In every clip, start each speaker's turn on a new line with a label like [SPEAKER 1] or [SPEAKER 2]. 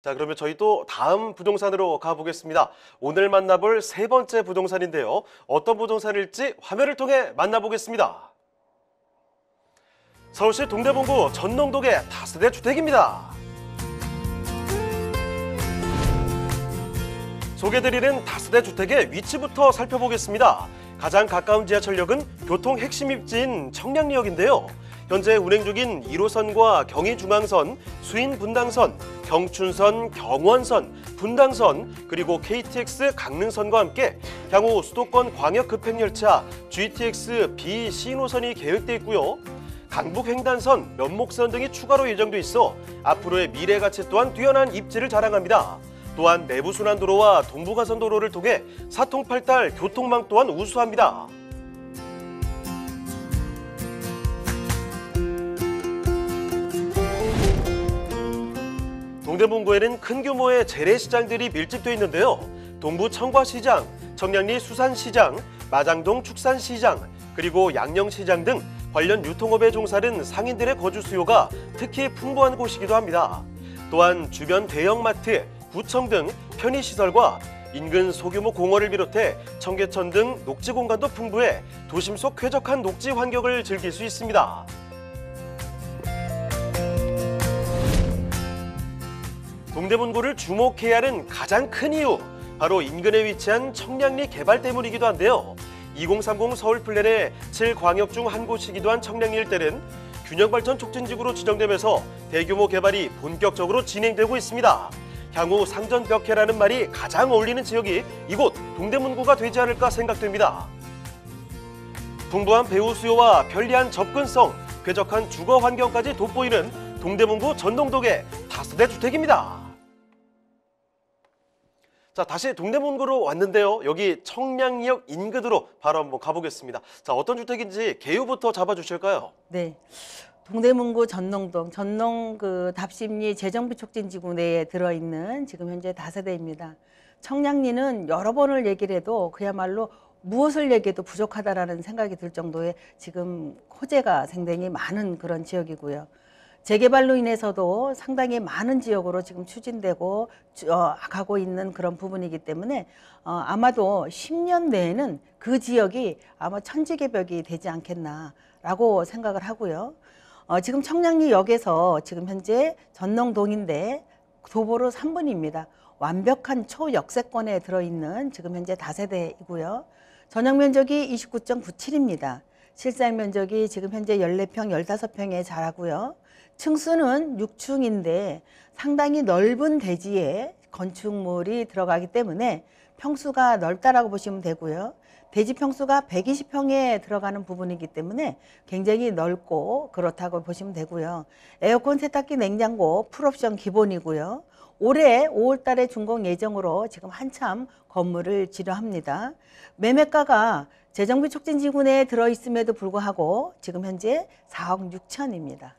[SPEAKER 1] 자, 그러면 저희또 다음 부동산으로 가보겠습니다. 오늘 만나볼 세 번째 부동산인데요. 어떤 부동산일지 화면을 통해 만나보겠습니다. 서울시 동대문구 전농동의 다세대 주택입니다. 소개드리는 다세대 주택의 위치부터 살펴보겠습니다. 가장 가까운 지하철역은 교통 핵심 입지인 청량리역인데요. 현재 운행 중인 1호선과 경의중앙선, 수인분당선, 경춘선, 경원선, 분당선, 그리고 KTX 강릉선과 함께 향후 수도권 광역급행열차 GTX B 신호선이 계획돼 있고요. 강북횡단선, 면목선 등이 추가로 예정돼 있어 앞으로의 미래 가치 또한 뛰어난 입지를 자랑합니다. 또한 내부순환도로와 동부가선도로를 통해 사통팔달 교통망 또한 우수합니다. 동대문구에는 큰 규모의 재래시장들이 밀집돼 있는데요. 동부 청과시장, 청량리 수산시장, 마장동 축산시장, 그리고 양령시장 등 관련 유통업에 종사는 상인들의 거주 수요가 특히 풍부한 곳이기도 합니다. 또한 주변 대형마트, 구청 등 편의시설과 인근 소규모 공원을 비롯해 청계천 등 녹지 공간도 풍부해 도심 속 쾌적한 녹지 환경을 즐길 수 있습니다. 동대문구를 주목해야 하는 가장 큰 이유 바로 인근에 위치한 청량리 개발 때문이기도 한데요. 2030 서울 플랜의 7광역 중 한 곳이기도 한 청량리 일대는 균형발전 촉진지구로 지정되면서 대규모 개발이 본격적으로 진행되고 있습니다. 향후 상전벽해라는 말이 가장 어울리는 지역이 이곳 동대문구가 되지 않을까 생각됩니다. 풍부한 배우 수요와 편리한 접근성, 쾌적한 주거 환경까지 돋보이는 동대문구 전동독의 다세대 주택입니다. 자 다시 동대문구로 왔는데요. 여기 청량리역 인근으로 바로 한번 가보겠습니다. 자 어떤 주택인지 개요부터 잡아주실까요?
[SPEAKER 2] 네. 동대문구 전농동, 전농 그 답심리 재정비 촉진지구 내에 들어있는 지금 현재 다세대입니다. 청량리는 여러 번을 얘기를 해도 그야말로 무엇을 얘기해도 부족하다라는 생각이 들 정도의 지금 호재가 생생히 많은 그런 지역이고요. 재개발로 인해서도 상당히 많은 지역으로 지금 추진되고 어, 가고 있는 그런 부분이기 때문에 어, 아마도 10년 내에는 그 지역이 아마 천지개벽이 되지 않겠나라고 생각을 하고요. 어, 지금 청량리역에서 지금 현재 전농동인데 도보로 3분입니다. 완벽한 초역세권에 들어있는 지금 현재 다세대이고요. 전용 면적이 29.97입니다. 실상 면적이 지금 현재 14평, 15평에 자라고요. 층수는 6층인데 상당히 넓은 대지에 건축물이 들어가기 때문에 평수가 넓다라고 보시면 되고요. 대지 평수가 120평에 들어가는 부분이기 때문에 굉장히 넓고 그렇다고 보시면 되고요. 에어컨, 세탁기, 냉장고, 풀옵션 기본이고요. 올해 5월 달에 준공 예정으로 지금 한참 건물을 지료합니다. 매매가가 재정비 촉진 지구내에 들어있음에도 불구하고 지금 현재 4억 6천입니다.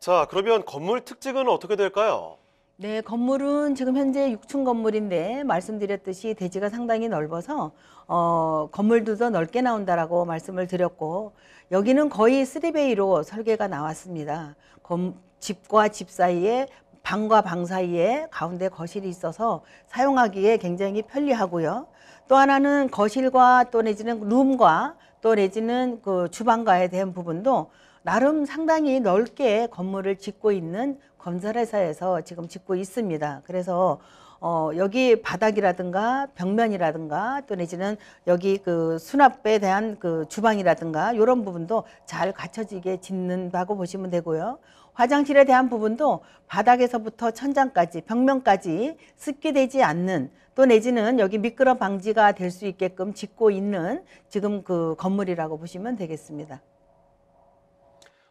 [SPEAKER 1] 자, 그러면 건물 특징은 어떻게 될까요?
[SPEAKER 2] 네, 건물은 지금 현재 6층 건물인데 말씀드렸듯이 대지가 상당히 넓어서 어, 건물도 더 넓게 나온다라고 말씀을 드렸고 여기는 거의 3베이로 설계가 나왔습니다. 검, 집과 집 사이에 방과 방 사이에 가운데 거실이 있어서 사용하기에 굉장히 편리하고요. 또 하나는 거실과 또 내지는 룸과 또 내지는 그 주방과에 대한 부분도 나름 상당히 넓게 건물을 짓고 있는 건설회사에서 지금 짓고 있습니다. 그래서 어, 여기 바닥이라든가 벽면이라든가 또 내지는 여기 그 수납에 대한 그 주방이라든가 이런 부분도 잘 갖춰지게 짓는다고 보시면 되고요. 화장실에 대한 부분도 바닥에서부터 천장까지 벽면까지 습기되지 않는 또 내지는 여기 미끄럼 방지가 될 수 있게끔 짓고 있는 지금 그 건물이라고 보시면 되겠습니다.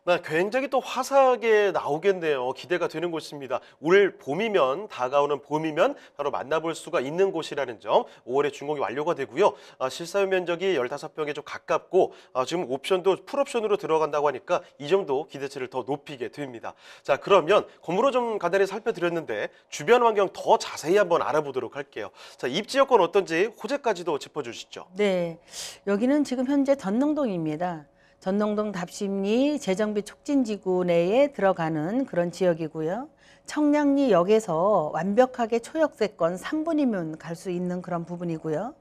[SPEAKER 1] 네, 굉장히 또 화사하게 나오겠네요. 기대가 되는 곳입니다. 올 봄이면 다가오는 봄이면 바로 만나볼 수가 있는 곳이라는 점 5월에 준공이 완료가 되고요. 아, 실사용 면적이 15평에 좀 가깝고 아, 지금 옵션도 풀옵션으로 들어간다고 하니까 이정도 기대치를 더 높이게 됩니다. 자 그러면 건물을 좀 간단히 살펴드렸는데 주변 환경 더 자세히 한번 알아보도록 할게요. 자 입지여건 어떤지 호재까지도 짚어주시죠.
[SPEAKER 2] 네, 여기는 지금 현재 전능동입니다. 전농동 답심리 재정비 촉진지구 내에 들어가는 그런 지역이고요. 청량리 역에서 완벽하게 초역세권 3분이면 갈 수 있는 그런 부분이고요.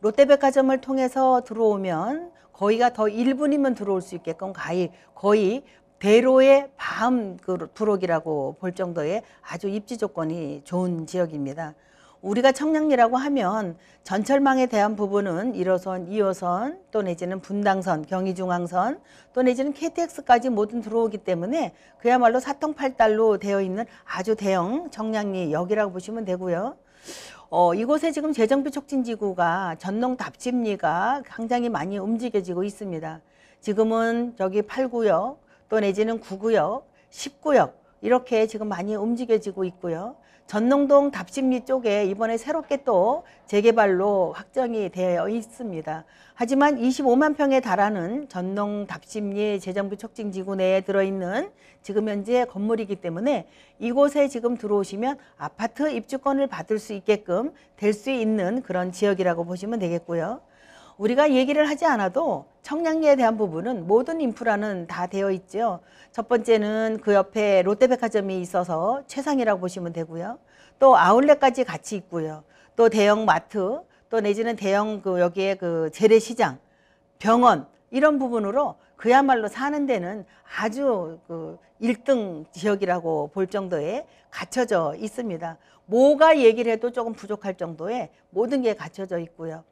[SPEAKER 2] 롯데백화점을 통해서 들어오면 거의가 더 1분이면 들어올 수 있게끔 가히 거의 대로의 밤그 부록이라고 볼 정도의 아주 입지 조건이 좋은 지역입니다. 우리가 청량리라고 하면 전철망에 대한 부분은 1호선, 2호선 또 내지는 분당선, 경의중앙선 또 내지는 KTX까지 모든 들어오기 때문에 그야말로 사통팔달로 되어 있는 아주 대형 청량리 역이라고 보시면 되고요. 어, 이곳에 지금 재정비 촉진지구가 전농 답집리가 굉장히 많이 움직여지고 있습니다. 지금은 저기 8구역 또 내지는 9구역, 10구역 이렇게 지금 많이 움직여지고 있고요. 전농동 답심리 쪽에 이번에 새롭게 또 재개발로 확정이 되어 있습니다. 하지만 25만 평에 달하는 전농 답심리 재정부 촉진지구 내에 들어있는 지금 현재 건물이기 때문에 이곳에 지금 들어오시면 아파트 입주권을 받을 수 있게끔 될 수 있는 그런 지역이라고 보시면 되겠고요. 우리가 얘기를 하지 않아도 청량리에 대한 부분은 모든 인프라는 다 되어 있죠. 첫 번째는 그 옆에 롯데백화점이 있어서 최상이라고 보시면 되고요. 또 아울렛까지 같이 있고요. 또 대형 마트, 또 내지는 대형 그 여기에 그 재래시장, 병원 이런 부분으로 그야말로 사는 데는 아주 그 1등 지역이라고 볼 정도에 갖춰져 있습니다. 뭐가 얘기를 해도 조금 부족할 정도의 모든 게 갖춰져 있고요.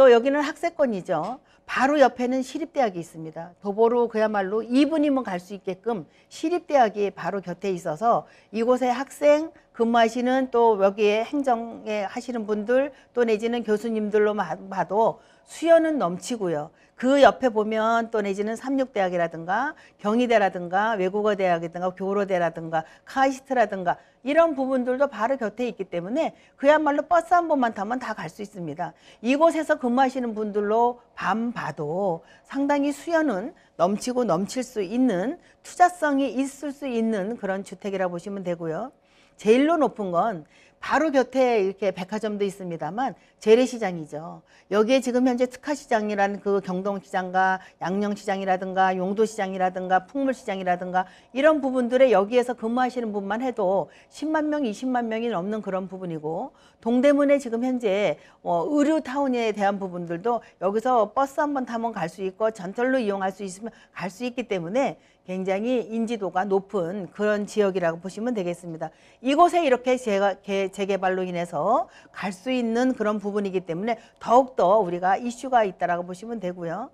[SPEAKER 2] 또 여기는 학세권이죠. 바로 옆에는 시립대학이 있습니다. 도보로 그야말로 2분이면 갈 수 있게끔 시립대학이 바로 곁에 있어서 이곳에 학생, 근무하시는 또 여기에 행정에 하시는 분들 또 내지는 교수님들로 봐도 수요는 넘치고요. 그 옆에 보면 또 내지는 삼육대학이라든가 경희대라든가 외국어대학이든가 교로대라든가 카이스트라든가 이런 부분들도 바로 곁에 있기 때문에 그야말로 버스 한 번만 타면 다 갈 수 있습니다. 이곳에서 근무하시는 분들로 밤 봐도 상당히 수요는 넘치고 넘칠 수 있는 투자성이 있을 수 있는 그런 주택이라 보시면 되고요. 제일로 높은 건 바로 곁에 이렇게 백화점도 있습니다만 재래시장이죠. 여기에 지금 현재 특화시장이라는 그 경동시장과 양령시장이라든가 용도시장이라든가 풍물시장이라든가 이런 부분들에 여기에서 근무하시는 분만 해도 10만 명, 20만 명이 넘는 그런 부분이고 동대문에 지금 현재 어, 의류타운에 대한 부분들도 여기서 버스 한번 타면 갈 수 있고 전철로 이용할 수 있으면 갈 수 있기 때문에 굉장히 인지도가 높은 그런 지역이라고 보시면 되겠습니다. 이곳에 이렇게 제가 재개발로 인해서 갈 수 있는 그런 부분이기 때문에 더욱더 우리가 이슈가 있다라고 보시면 되고요.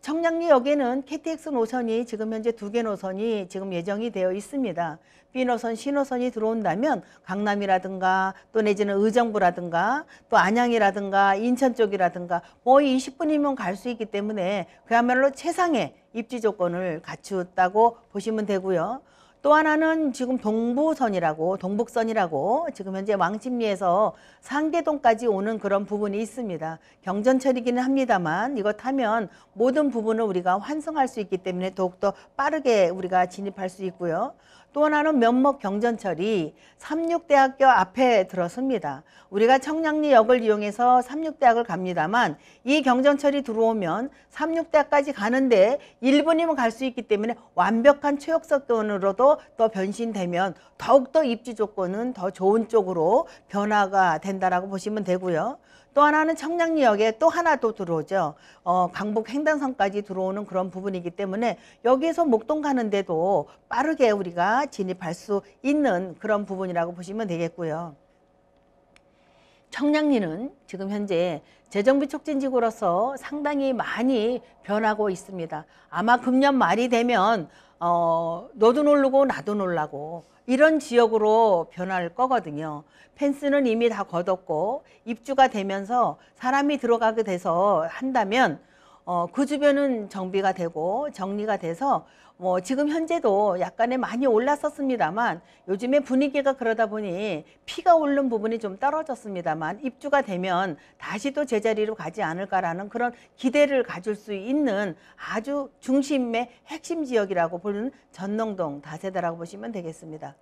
[SPEAKER 2] 청량리 역에는 KTX 노선이 지금 현재 두 개 노선이 지금 예정이 되어 있습니다. B 노선, C 노선이 들어온다면 강남이라든가 또 내지는 의정부라든가 또 안양이라든가 인천 쪽이라든가 거의 20분이면 갈 수 있기 때문에 그야말로 최상의 입지 조건을 갖추었다고 보시면 되고요. 또 하나는 지금 동부선이라고 동북선이라고 지금 현재 왕십리에서 상계동까지 오는 그런 부분이 있습니다. 경전철이기는 합니다만 이거 타면 모든 부분을 우리가 환승할 수 있기 때문에 더욱더 빠르게 우리가 진입할 수 있고요. 또 하나는 면목 경전철이 삼육대학교 앞에 들었습니다 우리가 청량리역을 이용해서 삼육대학을 갑니다만 이 경전철이 들어오면 삼육대학까지 가는데 1분이면 갈 수 있기 때문에 완벽한 최역석권으로도 더 변신되면 더욱더 입지 조건은 더 좋은 쪽으로 변화가 된다라고 보시면 되고요. 또 하나는 청량리역에 또 하나 또 들어오죠. 어, 강북 횡단선까지 들어오는 그런 부분이기 때문에 여기에서 목동 가는데도 빠르게 우리가 진입할 수 있는 그런 부분이라고 보시면 되겠고요. 청량리는 지금 현재 재정비 촉진지구로서 상당히 많이 변하고 있습니다. 아마 금년 말이 되면 어, 너도 놀르고 나도 놀라고 이런 지역으로 변할 거거든요. 펜스는 이미 다 걷었고 입주가 되면서 사람이 들어가게 돼서 한다면 어, 그 주변은 정비가 되고 정리가 돼서 뭐 지금 현재도 약간의 많이 올랐었습니다만 요즘에 분위기가 그러다 보니 피가 오른 부분이 좀 떨어졌습니다만 입주가 되면 다시 또 제자리로 가지 않을까라는 그런 기대를 가질 수 있는 아주 중심의 핵심 지역이라고 보는 전농동 다세다라고 보시면 되겠습니다.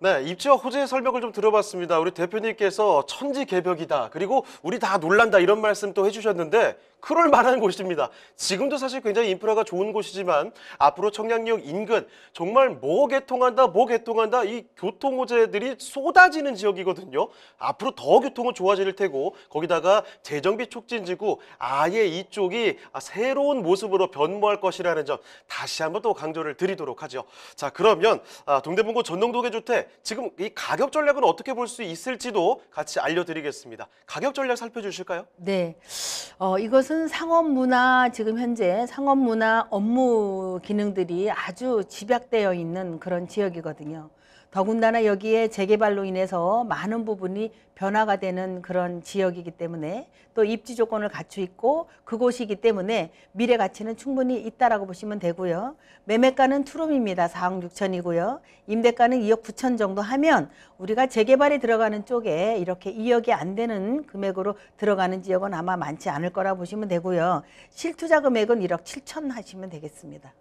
[SPEAKER 1] 네, 입지와 호재의 설명을 좀 들어봤습니다. 우리 대표님께서 천지 개벽이다. 그리고 우리 다 놀란다 이런 말씀 또 해주셨는데 그럴 만한 곳입니다. 지금도 사실 굉장히 인프라가 좋은 곳이지만 앞으로 청량리역 인근 정말 뭐 개통한다 뭐 개통한다 이 교통 호재들이 쏟아지는 지역이거든요. 앞으로 더 교통은 좋아질 테고 거기다가 재정비 촉진지구 아예 이쪽이 새로운 모습으로 변모할 것이라는 점 다시 한번 또 강조를 드리도록 하죠. 자 그러면 아, 동대문구 전동도계 주택 지금 이 가격 전략은 어떻게 볼 수 있을지도 같이 알려드리겠습니다. 가격 전략 살펴주실까요?
[SPEAKER 2] 네. 어, 이것은 것은 상업 문화 지금 현재 상업 문화 업무 기능들이 아주 집약되어 있는 그런 지역이거든요. 더군다나 여기에 재개발로 인해서 많은 부분이 변화가 되는 그런 지역이기 때문에 또 입지 조건을 갖추있고 그곳이기 때문에 미래 가치는 충분히 있다라고 보시면 되고요. 매매가는 투룸입니다. 4억 6천이고요. 임대가는 2억 9천 정도 하면 우리가 재개발에 들어가는 쪽에 이렇게 2억이 안 되는 금액으로 들어가는 지역은 아마 많지 않을 거라 보시면 되고요. 실투자 금액은 1억 7천 하시면 되겠습니다.